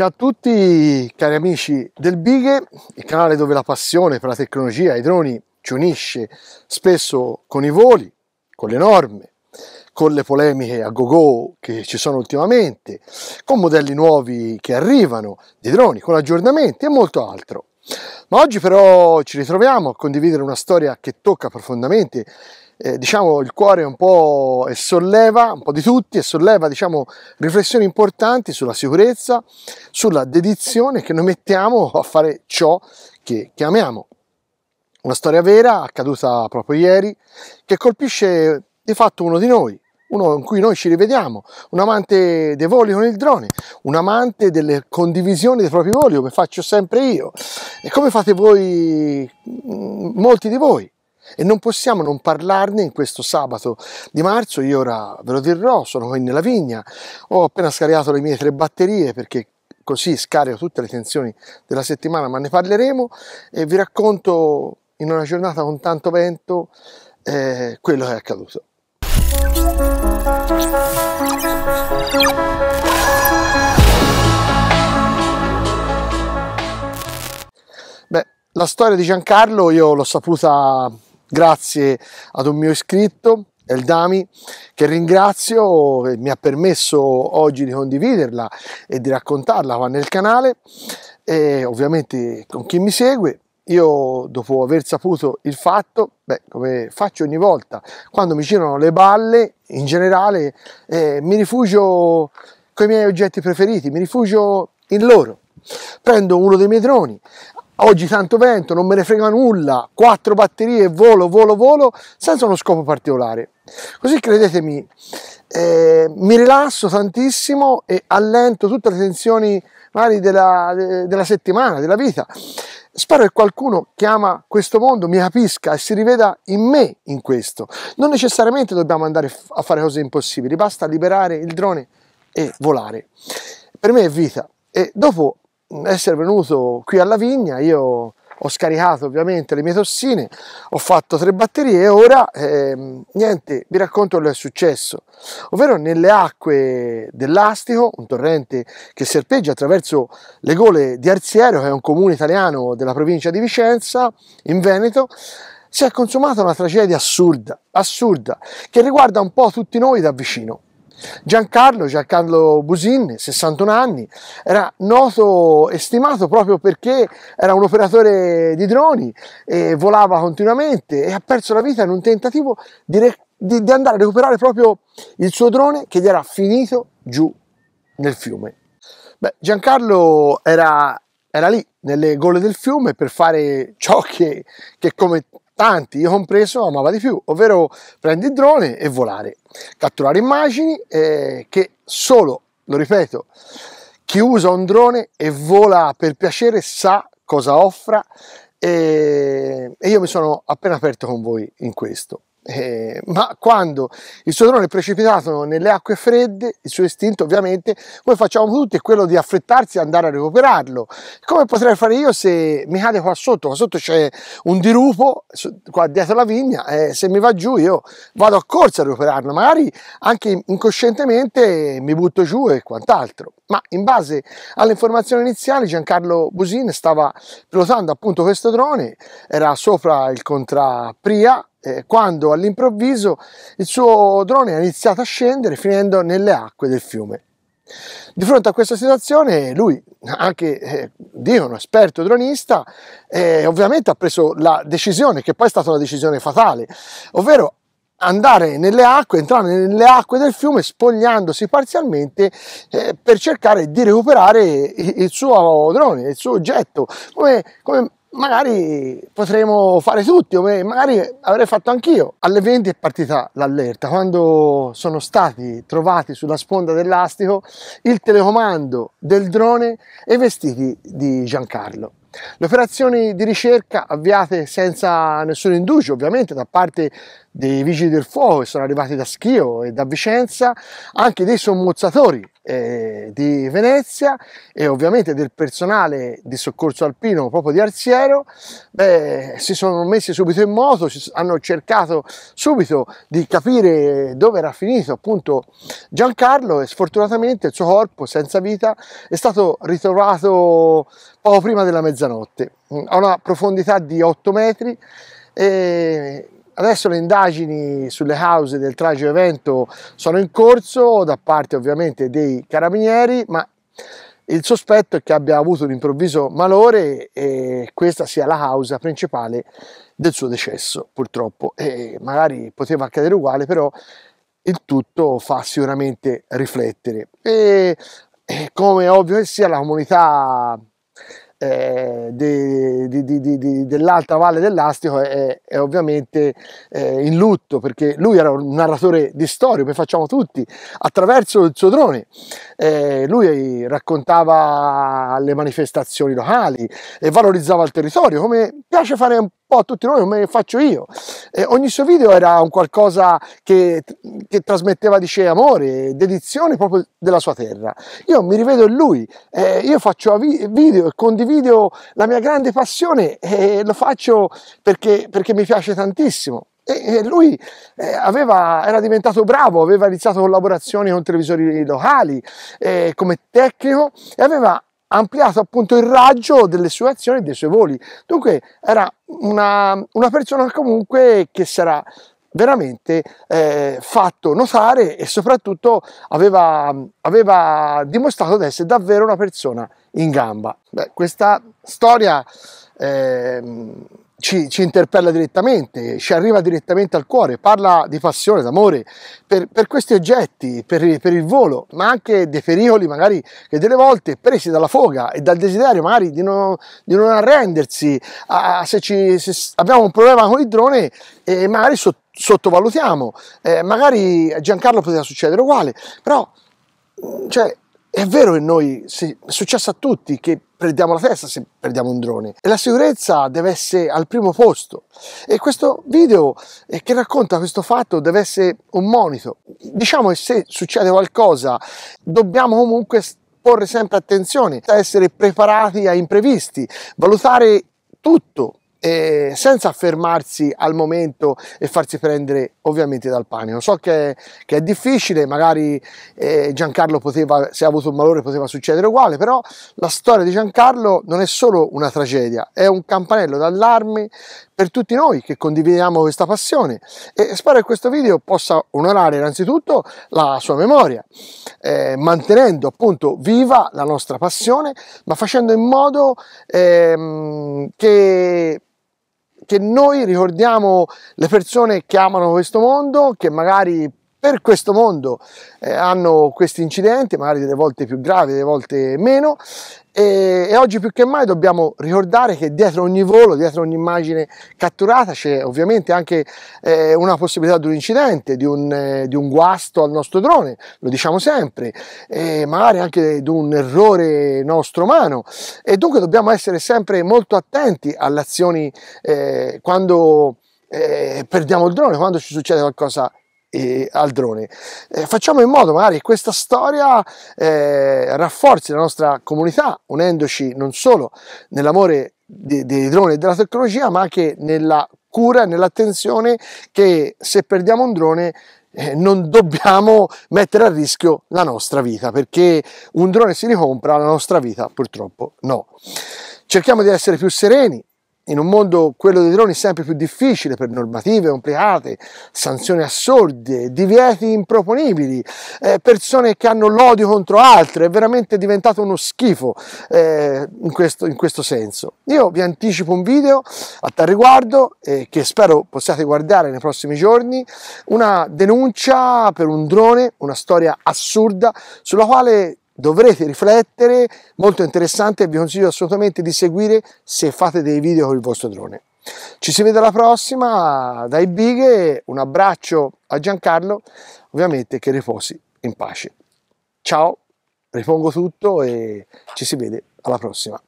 Ciao a tutti cari amici del Bighe, il canale dove la passione per la tecnologia e i droni ci unisce spesso con i voli, con le norme, con le polemiche a go-go che ci sono ultimamente, con modelli nuovi che arrivano di droni, con aggiornamenti e molto altro. Ma oggi però ci ritroviamo a condividere una storia che tocca profondamente eh, diciamo il cuore un po' e solleva, un po' di tutti, e solleva diciamo, riflessioni importanti sulla sicurezza, sulla dedizione che noi mettiamo a fare ciò che, che amiamo. Una storia vera, accaduta proprio ieri, che colpisce di fatto uno di noi, uno in cui noi ci rivediamo, un amante dei voli con il drone, un amante delle condivisioni dei propri voli, come faccio sempre io, e come fate voi, mm, molti di voi e non possiamo non parlarne in questo sabato di marzo. Io ora ve lo dirò, sono qui nella vigna, ho appena scaricato le mie tre batterie perché così scarico tutte le tensioni della settimana, ma ne parleremo e vi racconto in una giornata con tanto vento eh, quello che è accaduto. Beh, la storia di Giancarlo io l'ho saputa Grazie ad un mio iscritto, Eldami, che ringrazio, che mi ha permesso oggi di condividerla e di raccontarla qua nel canale e ovviamente con chi mi segue. Io dopo aver saputo il fatto, beh, come faccio ogni volta, quando mi girano le balle, in generale, eh, mi rifugio con i miei oggetti preferiti, mi rifugio in loro. Prendo uno dei miei droni, oggi tanto vento, non me ne frega nulla, quattro batterie, volo, volo, volo, senza uno scopo particolare. Così credetemi, eh, mi rilasso tantissimo e allento tutte le tensioni magari della, della settimana, della vita. Spero che qualcuno che ama questo mondo mi capisca e si riveda in me in questo. Non necessariamente dobbiamo andare a fare cose impossibili, basta liberare il drone e volare. Per me è vita. E dopo essere venuto qui alla vigna io ho scaricato ovviamente le mie tossine, ho fatto tre batterie e ora ehm, niente, vi racconto quello che è successo, ovvero nelle acque dell'Astico, un torrente che serpeggia attraverso le gole di Arziero, che è un comune italiano della provincia di Vicenza, in Veneto, si è consumata una tragedia assurda, assurda, che riguarda un po' tutti noi da vicino. Giancarlo, Giancarlo Busin, 61 anni, era noto e stimato proprio perché era un operatore di droni e volava continuamente e ha perso la vita in un tentativo di, di, di andare a recuperare proprio il suo drone che gli era finito giù nel fiume. Beh, Giancarlo era era lì nelle gole del fiume per fare ciò che, che come tanti, io compreso, amava di più, ovvero prendi il drone e volare, catturare immagini eh, che solo, lo ripeto, chi usa un drone e vola per piacere sa cosa offra e, eh, e io mi sono appena aperto con voi in questo. Eh, ma quando il suo drone è precipitato nelle acque fredde, il suo istinto ovviamente, come facciamo tutti, è quello di affrettarsi e andare a recuperarlo. Come potrei fare io se mi cade qua sotto? Qua sotto c'è un dirupo, qua dietro la vigna, eh, se mi va giù io vado a corsa a recuperarlo, magari anche incoscientemente mi butto giù e quant'altro ma in base alle informazioni iniziali Giancarlo Busin stava pilotando appunto questo drone, era sopra il contrapria eh, quando all'improvviso il suo drone ha iniziato a scendere finendo nelle acque del fiume. Di fronte a questa situazione lui, anche eh, un esperto dronista, eh, ovviamente ha preso la decisione, che poi è stata una decisione fatale, ovvero andare nelle acque, entrare nelle acque del fiume spogliandosi parzialmente eh, per cercare di recuperare il suo drone, il suo oggetto, come, come magari potremo fare tutti, come magari avrei fatto anch'io. Alle 20 è partita l'allerta, quando sono stati trovati sulla sponda dell'astico il telecomando del drone e i vestiti di Giancarlo. Le operazioni di ricerca avviate senza nessun indugio ovviamente da parte dei vigili del fuoco che sono arrivati da Schio e da Vicenza, anche dei sommozzatori eh, di Venezia e ovviamente del personale di soccorso alpino proprio di Arziero, beh, si sono messi subito in moto, hanno cercato subito di capire dove era finito appunto Giancarlo e sfortunatamente il suo corpo senza vita è stato ritrovato poco prima della mezzanotte mm, a una profondità di 8 metri e Adesso le indagini sulle cause del tragico evento sono in corso da parte ovviamente dei carabinieri, ma il sospetto è che abbia avuto un improvviso malore e questa sia la causa principale del suo decesso, purtroppo. E magari poteva accadere uguale, però il tutto fa sicuramente riflettere. E eh, come ovvio che sia, la comunità eh, dell'alta valle dell'Astico è, è ovviamente eh, in lutto perché lui era un narratore di storie, come facciamo tutti, attraverso il suo drone. Eh, lui raccontava le manifestazioni locali e valorizzava il territorio, come piace fare un po' tutti noi, come faccio io. Eh, ogni suo video era un qualcosa che, che trasmetteva di sé amore, dedizione proprio della sua terra. Io mi rivedo in lui, eh, io faccio video e condivido la mia grande passione e lo faccio perché, perché mi piace tantissimo e lui eh, aveva, era diventato bravo, aveva iniziato collaborazioni con televisori locali eh, come tecnico e aveva ampliato appunto il raggio delle sue azioni e dei suoi voli. Dunque era una, una persona comunque che sarà veramente eh, fatto notare e soprattutto aveva, aveva, dimostrato di essere davvero una persona in gamba. Beh, questa storia eh, ci, ci, interpella direttamente, ci arriva direttamente al cuore, parla di passione, d'amore per, per questi oggetti, per, per, il volo, ma anche dei pericoli magari che delle volte presi dalla foga e dal desiderio magari di non, di non arrendersi, a, se, ci, se, abbiamo un problema con il drone e magari so, sottovalutiamo, eh, magari a Giancarlo poteva succedere uguale, però cioè, è vero che noi, sì, è successo a tutti che perdiamo la testa se perdiamo un drone e la sicurezza deve essere al primo posto e questo video eh, che racconta questo fatto deve essere un monito diciamo che se succede qualcosa dobbiamo comunque porre sempre attenzione a essere preparati a imprevisti valutare tutto eh, senza fermarsi al momento e farsi prendere ovviamente dal panico. So che, che è difficile, magari eh, Giancarlo poteva, se ha avuto un malore poteva succedere uguale, però la storia di Giancarlo non è solo una tragedia, è un campanello d'allarme per tutti noi che condividiamo questa passione e spero che questo video possa onorare innanzitutto la sua memoria, eh, mantenendo appunto viva la nostra passione, ma facendo in modo ehm, che perché noi ricordiamo le persone che amano questo mondo, che magari per questo mondo eh, hanno questi incidenti, magari delle volte più gravi, delle volte meno, e, e, oggi più che mai dobbiamo ricordare che dietro ogni volo, dietro ogni immagine catturata c'è ovviamente anche eh, una possibilità di un incidente, di un, eh, di un, guasto al nostro drone, lo diciamo sempre, magari anche di un errore nostro umano e dunque dobbiamo essere sempre molto attenti alle azioni eh, quando eh, perdiamo il drone, quando ci succede qualcosa e al drone. Eh, facciamo in modo magari che questa storia eh, rafforzi la nostra comunità, unendoci non solo nell'amore dei, droni e della tecnologia, ma anche nella cura e nell'attenzione che se perdiamo un drone eh, non dobbiamo mettere a rischio la nostra vita, perché un drone si ricompra, la nostra vita purtroppo no. Cerchiamo di essere più sereni, in un mondo, quello dei droni, sempre più difficile per normative complicate, sanzioni assurde, divieti improponibili, eh, persone che hanno l'odio contro altre, è veramente diventato uno schifo eh, in, questo, in, questo, senso. Io vi anticipo un video a tal riguardo eh, che spero possiate guardare nei prossimi giorni, una denuncia per un drone, una storia assurda sulla quale dovrete riflettere, molto interessante e vi consiglio assolutamente di seguire se fate dei video con il vostro drone. Ci si vede alla prossima, dai bighe, un abbraccio a Giancarlo, ovviamente che riposi in pace. Ciao, ripongo tutto e ci si vede alla prossima.